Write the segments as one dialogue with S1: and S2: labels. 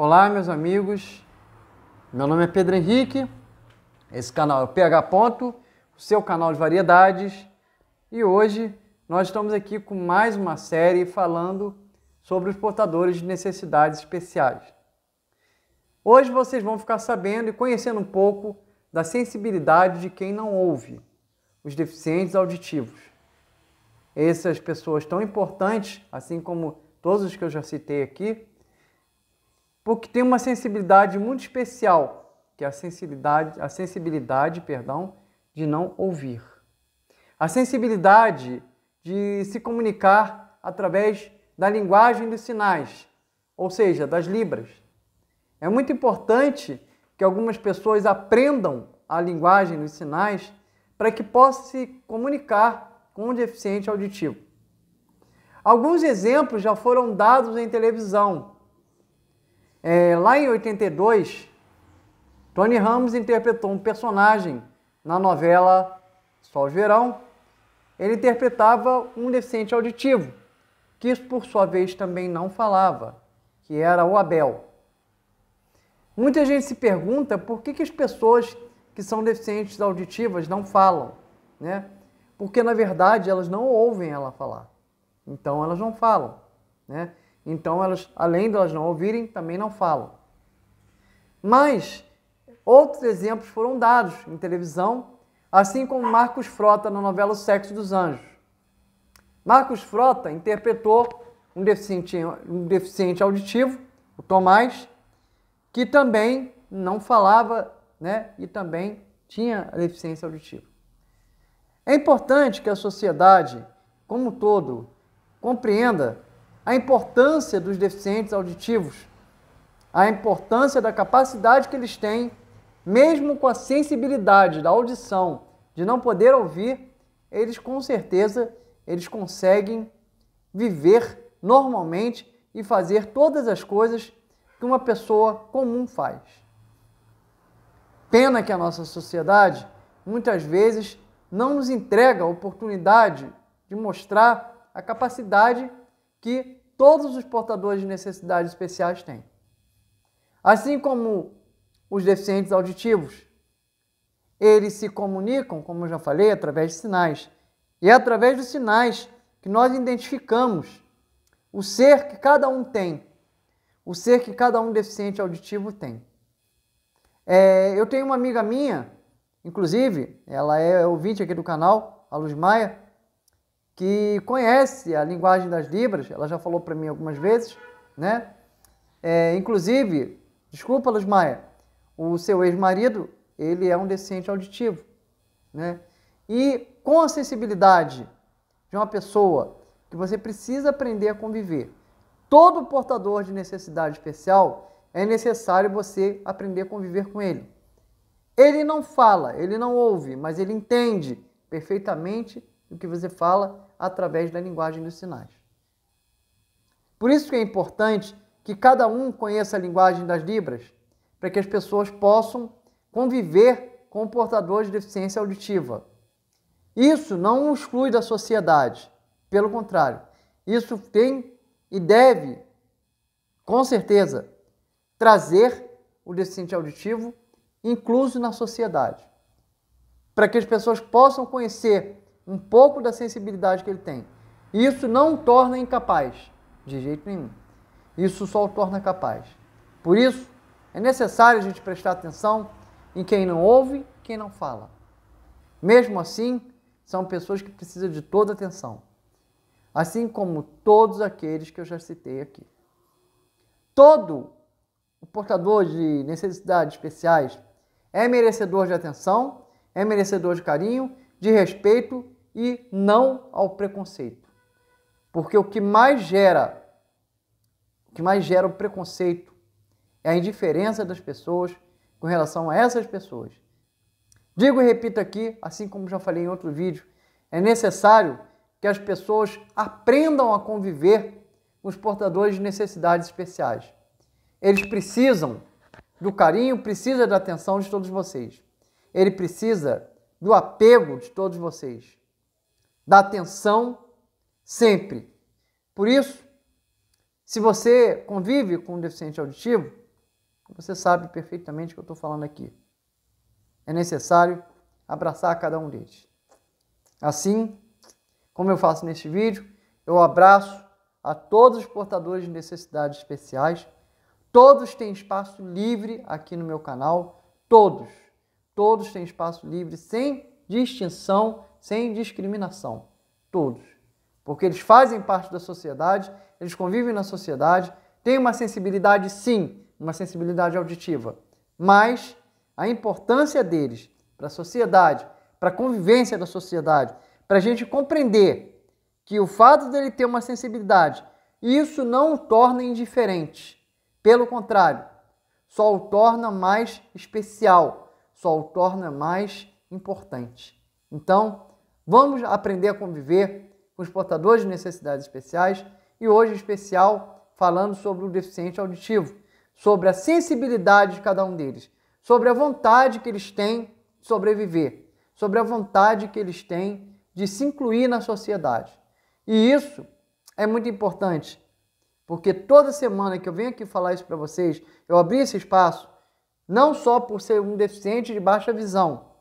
S1: Olá, meus amigos. Meu nome é Pedro Henrique. Esse canal é o PH Ponto, o seu canal de variedades. E hoje nós estamos aqui com mais uma série falando sobre os portadores de necessidades especiais. Hoje vocês vão ficar sabendo e conhecendo um pouco da sensibilidade de quem não ouve, os deficientes auditivos. Essas pessoas tão importantes, assim como todos os que eu já citei aqui, porque tem uma sensibilidade muito especial, que é a sensibilidade, a sensibilidade, perdão, de não ouvir. A sensibilidade de se comunicar através da linguagem dos sinais, ou seja, das libras. É muito importante que algumas pessoas aprendam a linguagem dos sinais para que possa se comunicar com um deficiente auditivo. Alguns exemplos já foram dados em televisão, é, lá em 82, Tony Ramos interpretou um personagem na novela Sol de Verão. Ele interpretava um deficiente auditivo, que por sua vez também não falava, que era o Abel. Muita gente se pergunta por que, que as pessoas que são deficientes auditivas não falam, né? Porque na verdade elas não ouvem ela falar, então elas não falam, né? Então, elas, além de elas não ouvirem, também não falam. Mas outros exemplos foram dados em televisão, assim como Marcos Frota na novela O Sexo dos Anjos. Marcos Frota interpretou um deficiente, um deficiente auditivo, o Tomás, que também não falava né, e também tinha deficiência auditiva. É importante que a sociedade, como um todo, compreenda a importância dos deficientes auditivos, a importância da capacidade que eles têm, mesmo com a sensibilidade da audição, de não poder ouvir, eles com certeza eles conseguem viver normalmente e fazer todas as coisas que uma pessoa comum faz. Pena que a nossa sociedade muitas vezes não nos entrega a oportunidade de mostrar a capacidade que todos os portadores de necessidades especiais têm. Assim como os deficientes auditivos, eles se comunicam, como eu já falei, através de sinais. E é através dos sinais que nós identificamos o ser que cada um tem, o ser que cada um deficiente auditivo tem. É, eu tenho uma amiga minha, inclusive, ela é ouvinte aqui do canal, a Luz Maia, que conhece a linguagem das Libras, ela já falou para mim algumas vezes, né? É, inclusive, desculpa, Luz Maia, o seu ex-marido, ele é um deficiente auditivo, né? E com a sensibilidade de uma pessoa que você precisa aprender a conviver, todo portador de necessidade especial é necessário você aprender a conviver com ele. Ele não fala, ele não ouve, mas ele entende perfeitamente do que você fala através da linguagem dos sinais. Por isso que é importante que cada um conheça a linguagem das Libras, para que as pessoas possam conviver com portadores de deficiência auditiva. Isso não exclui da sociedade, pelo contrário, isso tem e deve, com certeza, trazer o deficiente auditivo incluso na sociedade, para que as pessoas possam conhecer um pouco da sensibilidade que ele tem. Isso não o torna incapaz, de jeito nenhum. Isso só o torna capaz. Por isso, é necessário a gente prestar atenção em quem não ouve, quem não fala. Mesmo assim, são pessoas que precisam de toda atenção, assim como todos aqueles que eu já citei aqui. Todo o portador de necessidades especiais é merecedor de atenção, é merecedor de carinho, de respeito e não ao preconceito. Porque o que mais gera o que mais gera o preconceito é a indiferença das pessoas com relação a essas pessoas. Digo e repito aqui, assim como já falei em outro vídeo, é necessário que as pessoas aprendam a conviver com os portadores de necessidades especiais. Eles precisam do carinho, precisa da atenção de todos vocês. Ele precisa do apego de todos vocês da atenção sempre. Por isso, se você convive com um deficiente auditivo, você sabe perfeitamente o que eu estou falando aqui. É necessário abraçar cada um deles. Assim, como eu faço neste vídeo, eu abraço a todos os portadores de necessidades especiais. Todos têm espaço livre aqui no meu canal. Todos. Todos têm espaço livre, sem distinção, sem discriminação. Todos. Porque eles fazem parte da sociedade, eles convivem na sociedade, têm uma sensibilidade, sim, uma sensibilidade auditiva, mas a importância deles para a sociedade, para a convivência da sociedade, para a gente compreender que o fato dele ter uma sensibilidade, isso não o torna indiferente. Pelo contrário, só o torna mais especial, só o torna mais importante. Então, Vamos aprender a conviver com os portadores de necessidades especiais e hoje, em especial, falando sobre o deficiente auditivo, sobre a sensibilidade de cada um deles, sobre a vontade que eles têm de sobreviver, sobre a vontade que eles têm de se incluir na sociedade. E isso é muito importante, porque toda semana que eu venho aqui falar isso para vocês, eu abri esse espaço não só por ser um deficiente de baixa visão,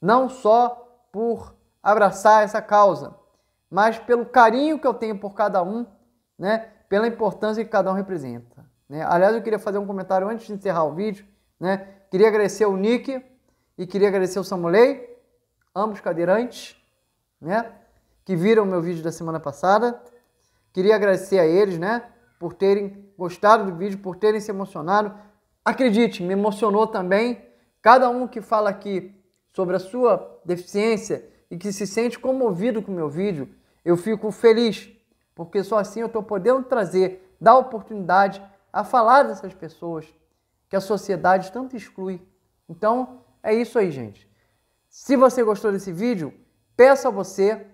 S1: não só por abraçar essa causa, mas pelo carinho que eu tenho por cada um, né? Pela importância que cada um representa. Né? Aliás, eu queria fazer um comentário antes de encerrar o vídeo, né? Queria agradecer o Nick e queria agradecer o Samulei, ambos cadeirantes, né? Que viram meu vídeo da semana passada. Queria agradecer a eles, né? Por terem gostado do vídeo, por terem se emocionado. Acredite, me emocionou também. Cada um que fala aqui sobre a sua deficiência e que se sente comovido com o meu vídeo, eu fico feliz, porque só assim eu estou podendo trazer, dar oportunidade a falar dessas pessoas que a sociedade tanto exclui. Então, é isso aí, gente. Se você gostou desse vídeo, peço a você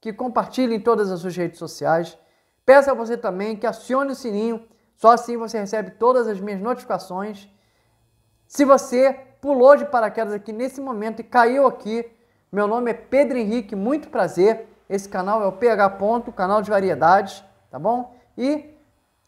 S1: que compartilhe em todas as suas redes sociais. Peço a você também que acione o sininho, só assim você recebe todas as minhas notificações. Se você pulou de paraquedas aqui nesse momento e caiu aqui, meu nome é Pedro Henrique, muito prazer. Esse canal é o PH Ponto, canal de variedades, tá bom? E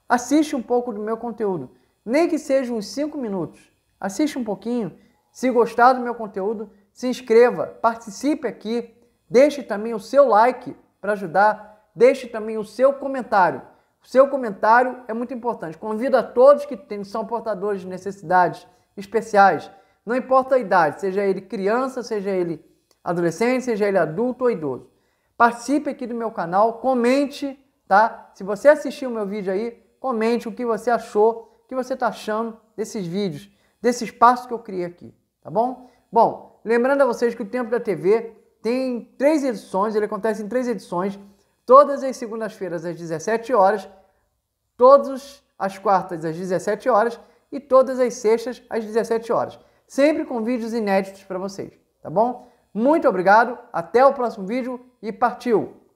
S1: assiste um pouco do meu conteúdo, nem que seja uns 5 minutos. Assiste um pouquinho. Se gostar do meu conteúdo, se inscreva, participe aqui, deixe também o seu like para ajudar, deixe também o seu comentário. O seu comentário é muito importante. Convido a todos que são portadores de necessidades especiais, não importa a idade, seja ele criança, seja ele adolescente, seja ele adulto ou idoso. Participe aqui do meu canal, comente, tá? Se você assistiu o meu vídeo aí, comente o que você achou, o que você está achando desses vídeos, desse espaço que eu criei aqui, tá bom? Bom, lembrando a vocês que o Tempo da TV tem três edições, ele acontece em três edições, todas as segundas-feiras às 17 horas, todas as quartas às 17 horas e todas as sextas às 17 horas, sempre com vídeos inéditos para vocês, tá bom? Muito obrigado, até o próximo vídeo e partiu!